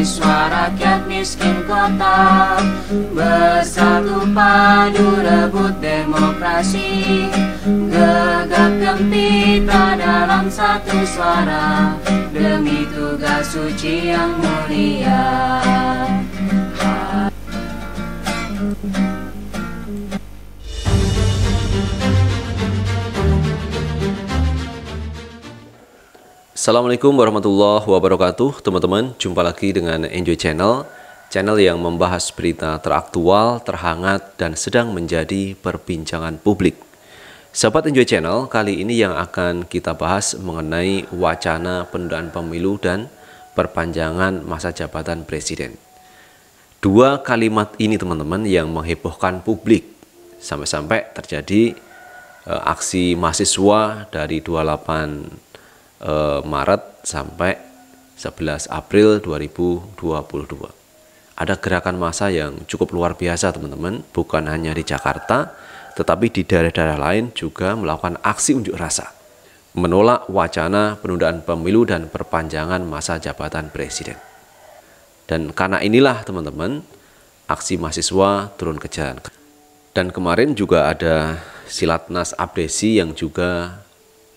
siswa rakyat miskin kota Bersatu padu rebut demokrasi Gegap gempita dalam satu suara Demi tugas suci yang mulia Assalamualaikum warahmatullahi wabarakatuh Teman-teman, jumpa lagi dengan Enjoy Channel Channel yang membahas berita teraktual, terhangat, dan sedang menjadi perbincangan publik Sahabat Enjoy Channel, kali ini yang akan kita bahas mengenai wacana penundaan pemilu dan perpanjangan masa jabatan presiden Dua kalimat ini teman-teman yang menghebohkan publik Sampai-sampai terjadi e, aksi mahasiswa dari 28 eh, Maret sampai 11 April 2022. Ada gerakan massa yang cukup luar biasa teman-teman, bukan hanya di Jakarta, tetapi di daerah-daerah lain juga melakukan aksi unjuk rasa menolak wacana penundaan pemilu dan perpanjangan masa jabatan presiden. Dan karena inilah teman-teman, aksi mahasiswa turun ke jalan. Dan kemarin juga ada Silatnas Abdesi yang juga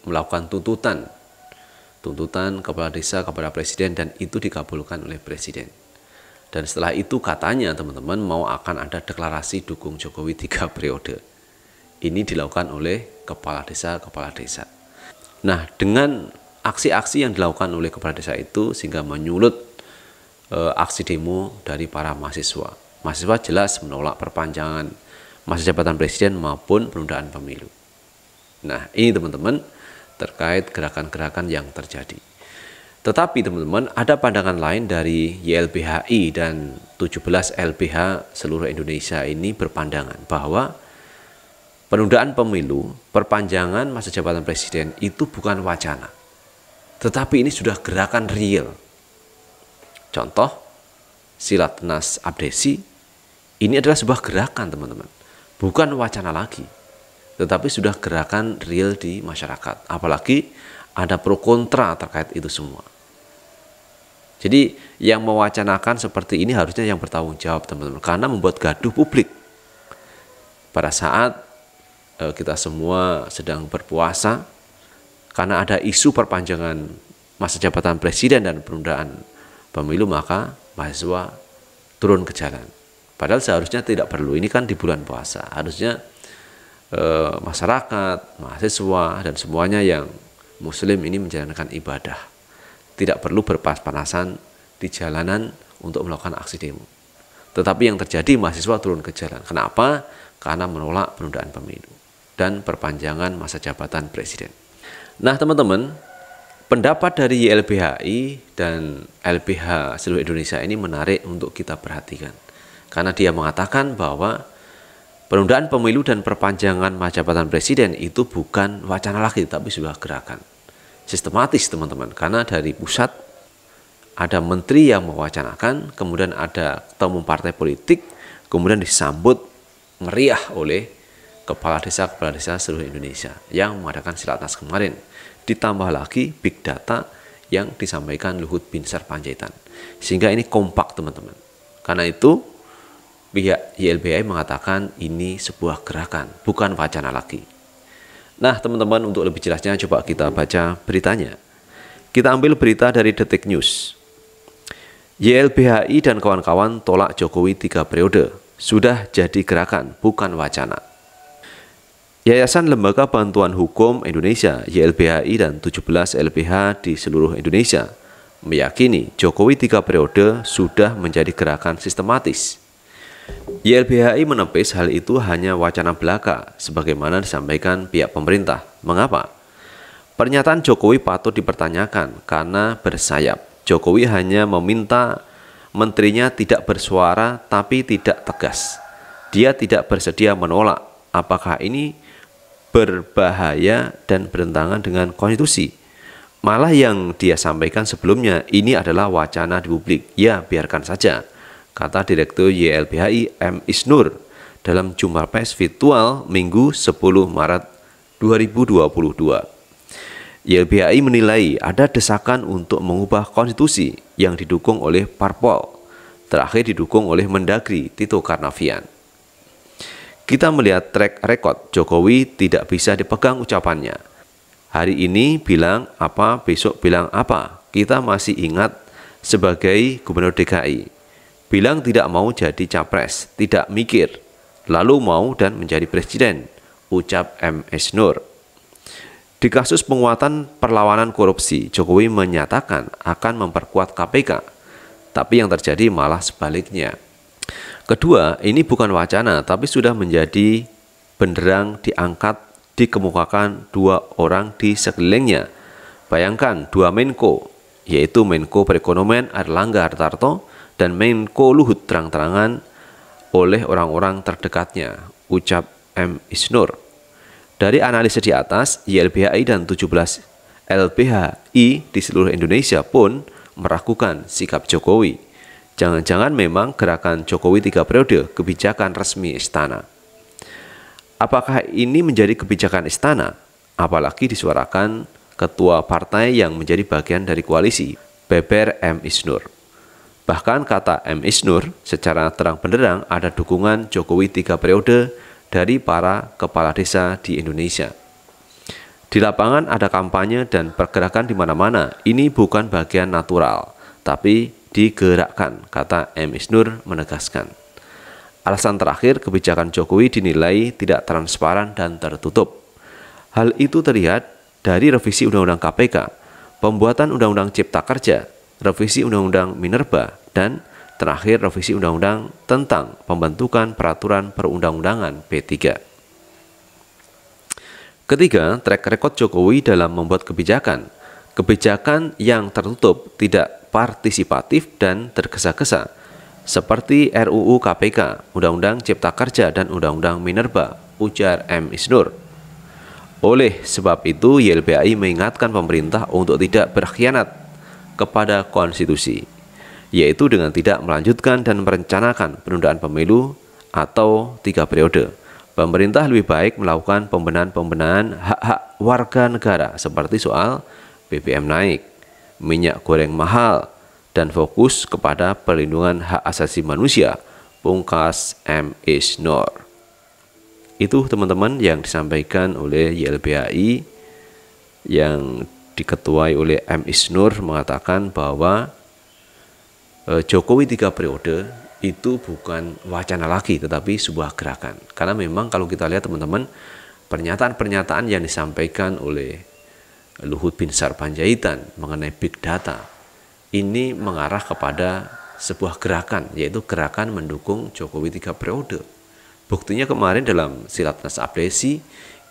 melakukan tuntutan tuntutan kepala desa kepada presiden dan itu dikabulkan oleh presiden. Dan setelah itu katanya teman-teman mau akan ada deklarasi dukung Jokowi tiga periode. Ini dilakukan oleh kepala desa-kepala desa. Nah dengan aksi-aksi yang dilakukan oleh kepala desa itu sehingga menyulut e, aksi demo dari para mahasiswa. Mahasiswa jelas menolak perpanjangan masa jabatan presiden maupun penundaan pemilu. Nah ini teman-teman terkait gerakan-gerakan yang terjadi. Tetapi teman-teman, ada pandangan lain dari YLBHI dan 17 LBH seluruh Indonesia ini berpandangan bahwa penundaan pemilu, perpanjangan masa jabatan presiden itu bukan wacana. Tetapi ini sudah gerakan real. Contoh, Silatnas Abdesi, ini adalah sebuah gerakan teman-teman, bukan wacana lagi tetapi sudah gerakan real di masyarakat. Apalagi ada pro kontra terkait itu semua. Jadi yang mewacanakan seperti ini harusnya yang bertanggung jawab teman-teman karena membuat gaduh publik. Pada saat e, kita semua sedang berpuasa karena ada isu perpanjangan masa jabatan presiden dan penundaan pemilu maka mahasiswa turun ke jalan. Padahal seharusnya tidak perlu. Ini kan di bulan puasa. Harusnya Eh, masyarakat, mahasiswa dan semuanya yang muslim ini menjalankan ibadah. Tidak perlu berpas panasan di jalanan untuk melakukan aksi demo. Tetapi yang terjadi mahasiswa turun ke jalan. Kenapa? Karena menolak penundaan pemilu dan perpanjangan masa jabatan presiden. Nah, teman-teman, pendapat dari YLBHI dan LBH seluruh Indonesia ini menarik untuk kita perhatikan. Karena dia mengatakan bahwa Penundaan pemilu dan perpanjangan masa jabatan presiden itu bukan wacana lagi, tapi sudah gerakan. Sistematis, teman-teman, karena dari pusat ada menteri yang mewacanakan, kemudian ada ketemu partai politik, kemudian disambut meriah oleh kepala desa-kepala desa seluruh Indonesia yang mengadakan silatnas kemarin. Ditambah lagi big data yang disampaikan Luhut Binsar Panjaitan. Sehingga ini kompak, teman-teman. Karena itu pihak YLBI mengatakan ini sebuah gerakan, bukan wacana lagi. Nah, teman-teman, untuk lebih jelasnya coba kita baca beritanya. Kita ambil berita dari Detik News. YLBHI dan kawan-kawan tolak Jokowi tiga periode. Sudah jadi gerakan, bukan wacana. Yayasan Lembaga Bantuan Hukum Indonesia YLBHI dan 17 LBH di seluruh Indonesia meyakini Jokowi tiga periode sudah menjadi gerakan sistematis YLBHI menepis hal itu hanya wacana belaka, sebagaimana disampaikan pihak pemerintah. Mengapa? Pernyataan Jokowi patut dipertanyakan karena bersayap. Jokowi hanya meminta menterinya tidak bersuara tapi tidak tegas. Dia tidak bersedia menolak. Apakah ini berbahaya dan bertentangan dengan konstitusi? Malah yang dia sampaikan sebelumnya ini adalah wacana di publik. Ya, biarkan saja kata Direktur YLBHI M. Isnur dalam jumpa pers virtual Minggu 10 Maret 2022. YLBHI menilai ada desakan untuk mengubah konstitusi yang didukung oleh Parpol, terakhir didukung oleh Mendagri Tito Karnavian. Kita melihat track record Jokowi tidak bisa dipegang ucapannya. Hari ini bilang apa, besok bilang apa, kita masih ingat sebagai Gubernur DKI bilang tidak mau jadi capres, tidak mikir, lalu mau dan menjadi presiden, ucap MS Nur. Di kasus penguatan perlawanan korupsi, Jokowi menyatakan akan memperkuat KPK, tapi yang terjadi malah sebaliknya. Kedua, ini bukan wacana, tapi sudah menjadi benderang diangkat dikemukakan dua orang di sekelilingnya. Bayangkan dua Menko, yaitu Menko Perekonomian Erlangga Hartarto dan Menko Luhut terang-terangan oleh orang-orang terdekatnya, ucap M. Isnur. Dari analisa di atas, YLBHI dan 17 LBHI di seluruh Indonesia pun meragukan sikap Jokowi. Jangan-jangan memang gerakan Jokowi tiga periode kebijakan resmi istana. Apakah ini menjadi kebijakan istana? Apalagi disuarakan ketua partai yang menjadi bagian dari koalisi, Beber M. Isnur. Bahkan kata M. Isnur, secara terang benderang ada dukungan Jokowi tiga periode dari para kepala desa di Indonesia. Di lapangan ada kampanye dan pergerakan di mana-mana. Ini bukan bagian natural, tapi digerakkan, kata M. Isnur menegaskan. Alasan terakhir, kebijakan Jokowi dinilai tidak transparan dan tertutup. Hal itu terlihat dari revisi Undang-Undang KPK, pembuatan Undang-Undang Cipta Kerja, revisi Undang-Undang Minerba, dan terakhir revisi Undang-Undang tentang pembentukan peraturan perundang-undangan P3. Ketiga, track record Jokowi dalam membuat kebijakan. Kebijakan yang tertutup tidak partisipatif dan tergesa-gesa, seperti RUU KPK, Undang-Undang Cipta Kerja, dan Undang-Undang Minerba, ujar M. Isnur. Oleh sebab itu, YLBI mengingatkan pemerintah untuk tidak berkhianat kepada konstitusi, yaitu dengan tidak melanjutkan dan merencanakan penundaan pemilu atau tiga periode. Pemerintah lebih baik melakukan pembenahan-pembenahan hak-hak warga negara seperti soal BBM naik, minyak goreng mahal, dan fokus kepada perlindungan hak asasi manusia, pungkas M. Isnor. Itu teman-teman yang disampaikan oleh YLBHI yang diketuai oleh M Isnur mengatakan bahwa eh, Jokowi tiga periode itu bukan wacana lagi tetapi sebuah gerakan. Karena memang kalau kita lihat teman-teman pernyataan-pernyataan yang disampaikan oleh Luhut bin Sarpanjaitan mengenai big data ini mengarah kepada sebuah gerakan yaitu gerakan mendukung Jokowi tiga periode. Buktinya kemarin dalam silatnas apresi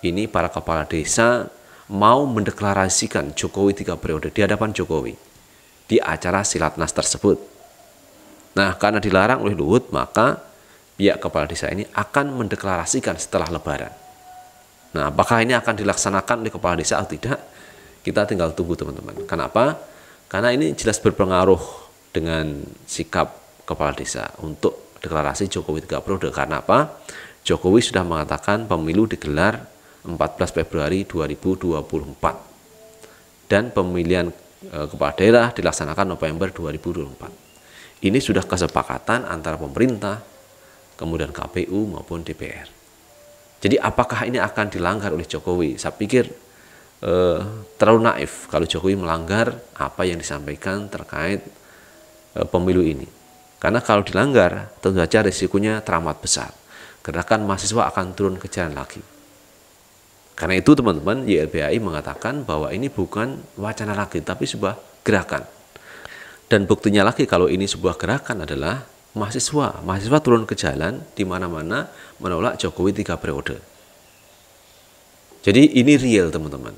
ini para kepala desa mau mendeklarasikan Jokowi tiga periode di hadapan Jokowi di acara silatnas tersebut. Nah, karena dilarang oleh Luhut, maka pihak kepala desa ini akan mendeklarasikan setelah lebaran. Nah, apakah ini akan dilaksanakan oleh kepala desa atau tidak? Kita tinggal tunggu teman-teman. Kenapa? Karena ini jelas berpengaruh dengan sikap kepala desa untuk deklarasi Jokowi tiga periode. Karena apa? Jokowi sudah mengatakan pemilu digelar 14 Februari 2024 dan pemilihan e, kepala daerah dilaksanakan November 2024. Ini sudah kesepakatan antara pemerintah, kemudian KPU maupun DPR. Jadi apakah ini akan dilanggar oleh Jokowi? Saya pikir e, terlalu naif kalau Jokowi melanggar apa yang disampaikan terkait e, pemilu ini. Karena kalau dilanggar tentu saja risikonya teramat besar. Gerakan mahasiswa akan turun ke jalan lagi. Karena itu teman-teman YLBHI mengatakan bahwa ini bukan wacana lagi tapi sebuah gerakan. Dan buktinya lagi kalau ini sebuah gerakan adalah mahasiswa. Mahasiswa turun ke jalan di mana-mana menolak Jokowi tiga periode. Jadi ini real teman-teman.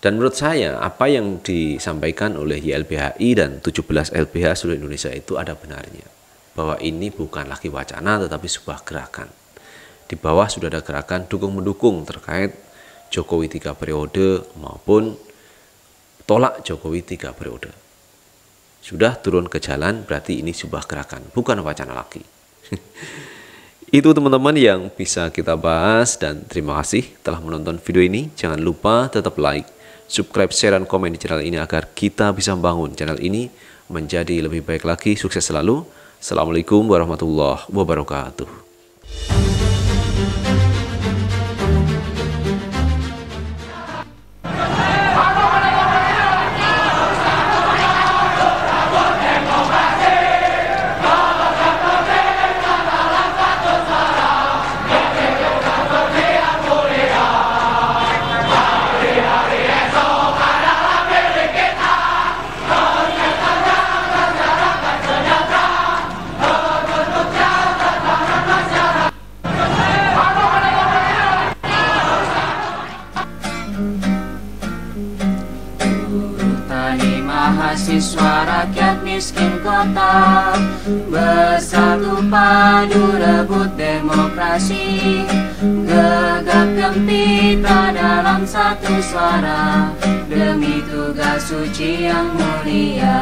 Dan menurut saya apa yang disampaikan oleh YLBHI dan 17 LBH seluruh Indonesia itu ada benarnya. Bahwa ini bukan lagi wacana tetapi sebuah gerakan di bawah sudah ada gerakan dukung-mendukung terkait Jokowi tiga periode maupun tolak Jokowi tiga periode. Sudah turun ke jalan berarti ini sebuah gerakan, bukan wacana lagi. Itu teman-teman yang bisa kita bahas dan terima kasih telah menonton video ini. Jangan lupa tetap like, subscribe, share, dan komen di channel ini agar kita bisa membangun channel ini menjadi lebih baik lagi. Sukses selalu. Assalamualaikum warahmatullahi wabarakatuh. mahasiswa rakyat miskin kota bersatu padu rebut demokrasi gegap gempita dalam satu suara demi tugas suci yang mulia.